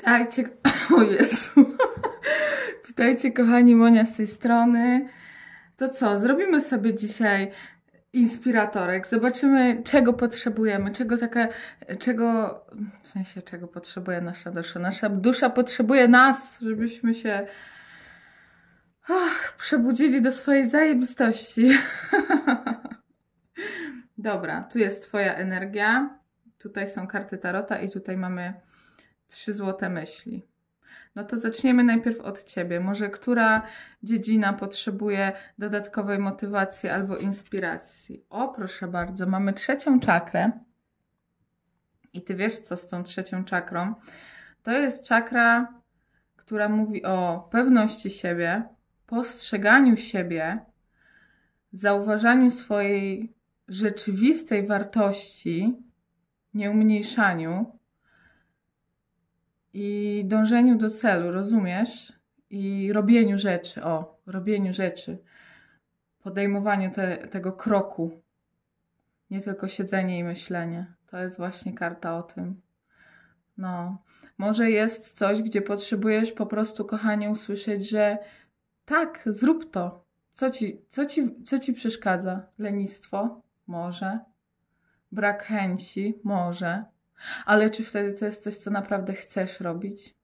Witajcie, o Jezu. Witajcie kochani, Monia z tej strony. To co, zrobimy sobie dzisiaj inspiratorek. Zobaczymy, czego potrzebujemy, czego taka, czego, w sensie, czego potrzebuje nasza dusza. Nasza dusza potrzebuje nas, żebyśmy się przebudzili do swojej zajebistości. Dobra, tu jest Twoja energia, tutaj są karty Tarota i tutaj mamy trzy złote myśli. No to zaczniemy najpierw od Ciebie. Może która dziedzina potrzebuje dodatkowej motywacji albo inspiracji? O, proszę bardzo, mamy trzecią czakrę. I Ty wiesz, co z tą trzecią czakrą? To jest czakra, która mówi o pewności siebie, postrzeganiu siebie, zauważaniu swojej rzeczywistej wartości, nieumniejszaniu i dążeniu do celu, rozumiesz? I robieniu rzeczy, o, robieniu rzeczy, podejmowaniu te, tego kroku, nie tylko siedzenie i myślenie. To jest właśnie karta o tym. No, może jest coś, gdzie potrzebujesz po prostu, kochanie, usłyszeć, że tak, zrób to. Co ci, co ci, co ci przeszkadza? Lenistwo? Może. Brak chęci? Może ale czy wtedy to jest coś, co naprawdę chcesz robić?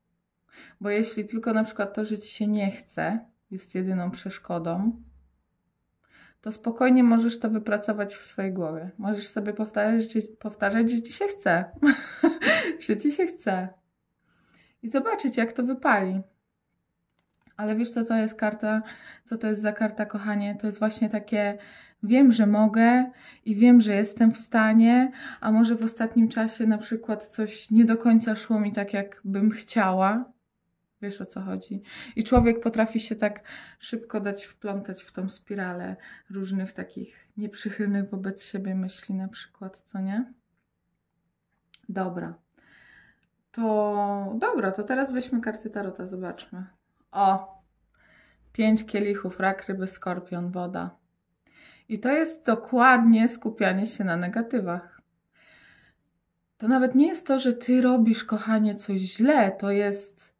Bo jeśli tylko na przykład to, że ci się nie chce, jest jedyną przeszkodą, to spokojnie możesz to wypracować w swojej głowie. Możesz sobie powtarzać, powtarzać że ci się chce, że ci się chce. I zobaczyć, jak to wypali. Ale wiesz, co to jest karta, co to jest za karta, kochanie? To jest właśnie takie Wiem, że mogę i wiem, że jestem w stanie, a może w ostatnim czasie na przykład coś nie do końca szło mi tak, jak bym chciała. Wiesz o co chodzi. I człowiek potrafi się tak szybko dać wplątać w tą spiralę różnych takich nieprzychylnych wobec siebie myśli, na przykład, co nie? Dobra. To dobra, to teraz weźmy karty tarota, zobaczmy. O! Pięć kielichów, rak, ryby, skorpion, woda. I to jest dokładnie skupianie się na negatywach. To nawet nie jest to, że ty robisz, kochanie, coś źle, to jest,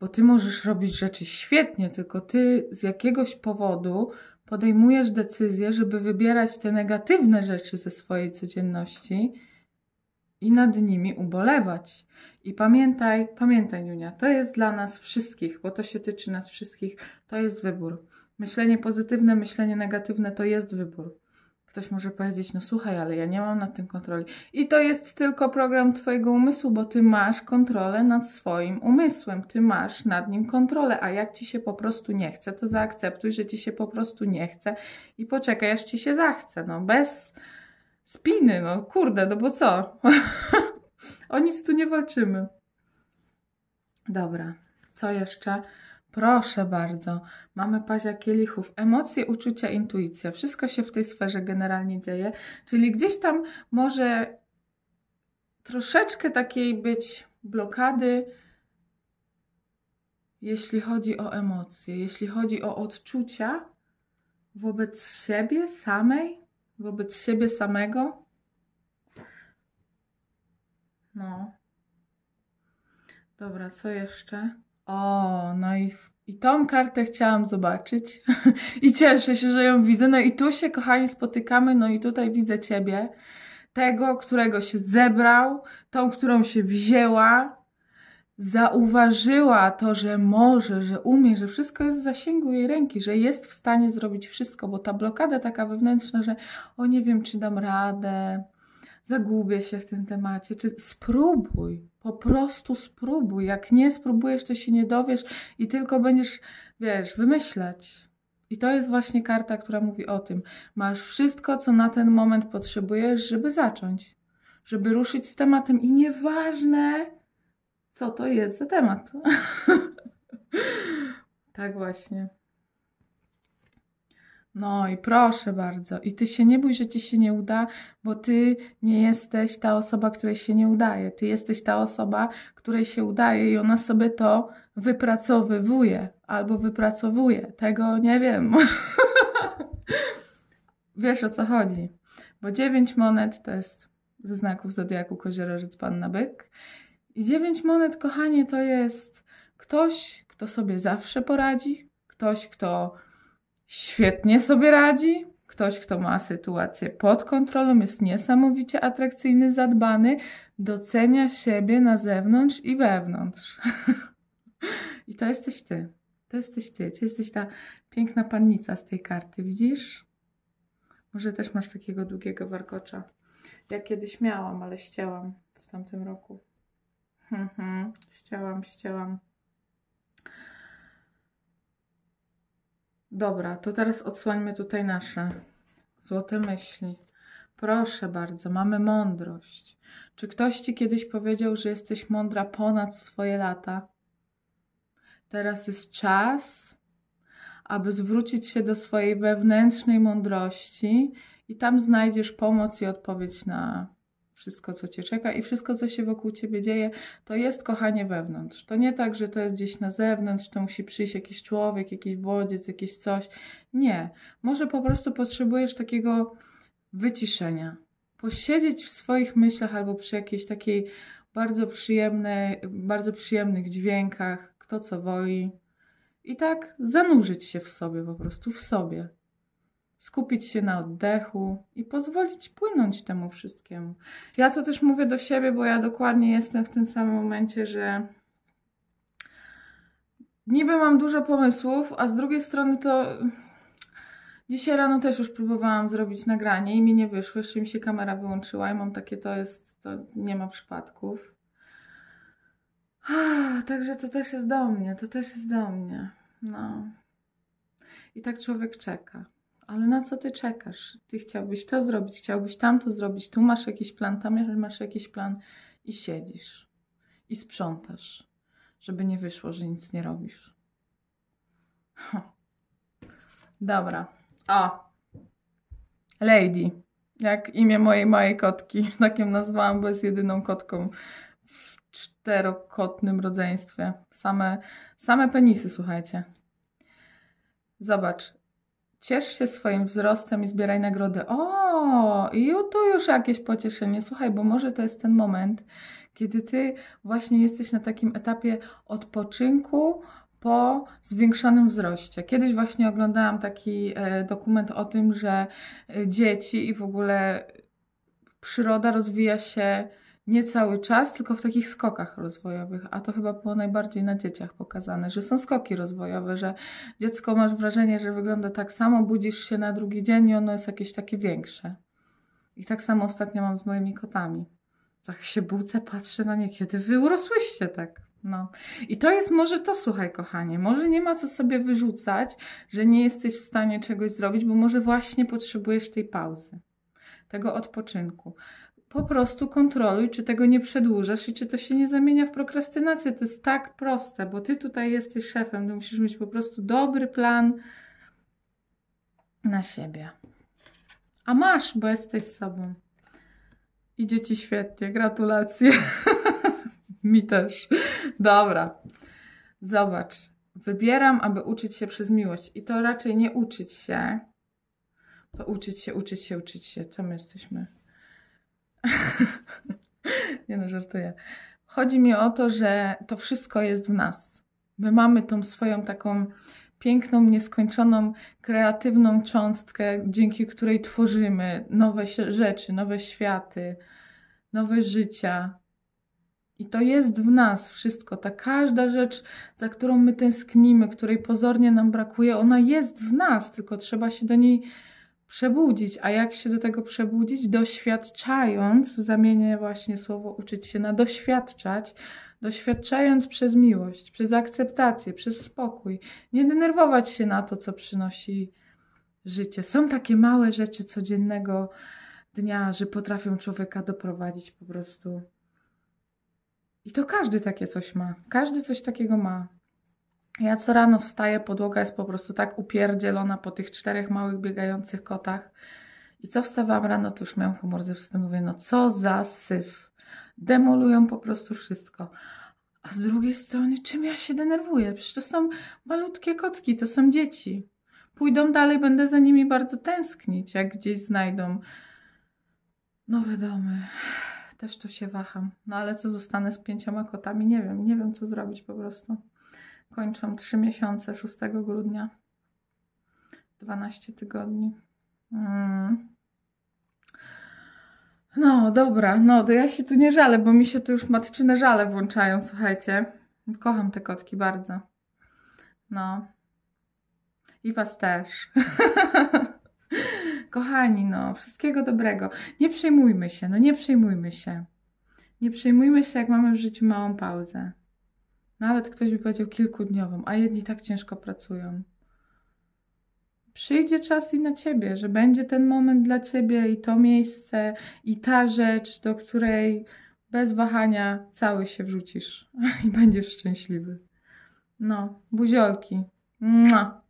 bo ty możesz robić rzeczy świetnie, tylko ty z jakiegoś powodu podejmujesz decyzję, żeby wybierać te negatywne rzeczy ze swojej codzienności i nad nimi ubolewać. I pamiętaj, pamiętaj, Junia, to jest dla nas wszystkich, bo to się tyczy nas wszystkich, to jest wybór myślenie pozytywne, myślenie negatywne to jest wybór. Ktoś może powiedzieć, no słuchaj, ale ja nie mam nad tym kontroli. I to jest tylko program Twojego umysłu, bo Ty masz kontrolę nad swoim umysłem, Ty masz nad nim kontrolę, a jak Ci się po prostu nie chce, to zaakceptuj, że Ci się po prostu nie chce i poczekaj, aż Ci się zachce, no bez spiny, no kurde, no bo co? o nic tu nie walczymy. Dobra, co jeszcze? Proszę bardzo, mamy pazia kielichów, emocje, uczucia, intuicja. Wszystko się w tej sferze generalnie dzieje, czyli gdzieś tam może troszeczkę takiej być blokady, jeśli chodzi o emocje, jeśli chodzi o odczucia wobec siebie samej, wobec siebie samego. No. Dobra, co jeszcze? O, no i, i tą kartę chciałam zobaczyć. I cieszę się, że ją widzę. No i tu się, kochani, spotykamy. No i tutaj widzę Ciebie. Tego, którego się zebrał, tą, którą się wzięła, zauważyła to, że może, że umie, że wszystko jest w zasięgu jej ręki, że jest w stanie zrobić wszystko, bo ta blokada taka wewnętrzna, że o nie wiem, czy dam radę, zagubię się w tym temacie, czy spróbuj, po prostu spróbuj. Jak nie spróbujesz, to się nie dowiesz i tylko będziesz, wiesz, wymyślać. I to jest właśnie karta, która mówi o tym. Masz wszystko, co na ten moment potrzebujesz, żeby zacząć, żeby ruszyć z tematem i nieważne, co to jest za temat. tak właśnie. No i proszę bardzo. I ty się nie bój, że ci się nie uda, bo ty nie jesteś ta osoba, której się nie udaje. Ty jesteś ta osoba, której się udaje i ona sobie to wypracowywuje albo wypracowuje. Tego nie wiem. Wiesz o co chodzi. Bo dziewięć monet to jest ze znaków Zodiaku Koziorożec Panna Byk. I dziewięć monet, kochanie, to jest ktoś, kto sobie zawsze poradzi, ktoś, kto świetnie sobie radzi. Ktoś, kto ma sytuację pod kontrolą, jest niesamowicie atrakcyjny, zadbany, docenia siebie na zewnątrz i wewnątrz. I to jesteś ty. To jesteś ty. Ty jesteś ta piękna pannica z tej karty, widzisz? Może też masz takiego długiego warkocza. Ja kiedyś miałam, ale ścięłam w tamtym roku. Mhm. ścięłam, ścięłam. Dobra, to teraz odsłańmy tutaj nasze złote myśli. Proszę bardzo, mamy mądrość. Czy ktoś ci kiedyś powiedział, że jesteś mądra ponad swoje lata? Teraz jest czas, aby zwrócić się do swojej wewnętrznej mądrości i tam znajdziesz pomoc i odpowiedź na wszystko, co cię czeka i wszystko, co się wokół ciebie dzieje, to jest kochanie wewnątrz. To nie tak, że to jest gdzieś na zewnątrz, to musi przyjść jakiś człowiek, jakiś bodziec, jakieś coś. Nie. Może po prostu potrzebujesz takiego wyciszenia. Posiedzieć w swoich myślach albo przy jakiejś takiej bardzo przyjemnej, bardzo przyjemnych dźwiękach, kto co woli. I tak zanurzyć się w sobie, po prostu w sobie skupić się na oddechu i pozwolić płynąć temu wszystkiemu. Ja to też mówię do siebie, bo ja dokładnie jestem w tym samym momencie, że niby mam dużo pomysłów, a z drugiej strony to dzisiaj rano też już próbowałam zrobić nagranie i mi nie wyszło, jeszcze mi się kamera wyłączyła i mam takie, to jest, to nie ma przypadków. Ah, także to też jest do mnie, to też jest do mnie. No. I tak człowiek czeka ale na co ty czekasz? Ty chciałbyś to zrobić, chciałbyś tamto zrobić, tu masz jakiś plan, tam masz jakiś plan i siedzisz i sprzątasz, żeby nie wyszło, że nic nie robisz. Dobra. O, Lady. Jak imię mojej małej kotki. Tak ją nazwałam, bo jest jedyną kotką w czterokotnym rodzeństwie. Same, same penisy, słuchajcie. Zobacz, Ciesz się swoim wzrostem i zbieraj nagrody. O, i tu już jakieś pocieszenie. Słuchaj, bo może to jest ten moment, kiedy ty właśnie jesteś na takim etapie odpoczynku po zwiększonym wzroście. Kiedyś właśnie oglądałam taki e, dokument o tym, że e, dzieci i w ogóle przyroda rozwija się nie cały czas, tylko w takich skokach rozwojowych, a to chyba było najbardziej na dzieciach pokazane, że są skoki rozwojowe, że dziecko masz wrażenie, że wygląda tak samo, budzisz się na drugi dzień i ono jest jakieś takie większe. I tak samo ostatnio mam z moimi kotami. Tak się budzę, patrzę na no nie, kiedy wy urosłyście tak. No. I to jest może to, słuchaj, kochanie, może nie ma co sobie wyrzucać, że nie jesteś w stanie czegoś zrobić, bo może właśnie potrzebujesz tej pauzy, tego odpoczynku po prostu kontroluj, czy tego nie przedłużasz i czy to się nie zamienia w prokrastynację. To jest tak proste, bo ty tutaj jesteś szefem, to musisz mieć po prostu dobry plan na siebie. A masz, bo jesteś sobą. Idzie ci świetnie, gratulacje. Mi też. Dobra. Zobacz. Wybieram, aby uczyć się przez miłość. I to raczej nie uczyć się. To uczyć się, uczyć się, uczyć się. Co my jesteśmy? Nie no, żartuję. Chodzi mi o to, że to wszystko jest w nas. My mamy tą swoją taką piękną, nieskończoną, kreatywną cząstkę, dzięki której tworzymy nowe rzeczy, nowe światy, nowe życia. I to jest w nas wszystko. Ta każda rzecz, za którą my tęsknimy, której pozornie nam brakuje, ona jest w nas, tylko trzeba się do niej przebudzić. A jak się do tego przebudzić? Doświadczając, zamienię właśnie słowo uczyć się na doświadczać, doświadczając przez miłość, przez akceptację, przez spokój. Nie denerwować się na to, co przynosi życie. Są takie małe rzeczy codziennego dnia, że potrafią człowieka doprowadzić po prostu. I to każdy takie coś ma. Każdy coś takiego ma. Ja co rano wstaję, podłoga jest po prostu tak upierdzielona po tych czterech małych biegających kotach. I co wstawałam rano, to już miałam humor zepsuty. Mówię, no co za syf. Demolują po prostu wszystko. A z drugiej strony, czym ja się denerwuję? Przecież to są malutkie kotki, to są dzieci. Pójdą dalej, będę za nimi bardzo tęsknić, jak gdzieś znajdą nowe domy. Też to się waham. No ale co zostanę z pięcioma kotami? Nie wiem, nie wiem co zrobić po prostu kończą 3 miesiące 6 grudnia. 12 tygodni. Mm. No dobra, no to ja się tu nie żalę, bo mi się tu już matczyne żale włączają, słuchajcie. Kocham te kotki bardzo. No. I was też. Kochani, no, wszystkiego dobrego. Nie przejmujmy się, no nie przejmujmy się. Nie przejmujmy się, jak mamy w życiu małą pauzę. Nawet ktoś by powiedział kilkudniową, a jedni tak ciężko pracują. Przyjdzie czas i na ciebie, że będzie ten moment dla ciebie i to miejsce i ta rzecz, do której bez wahania cały się wrzucisz i będziesz szczęśliwy. No, buziolki. Mua.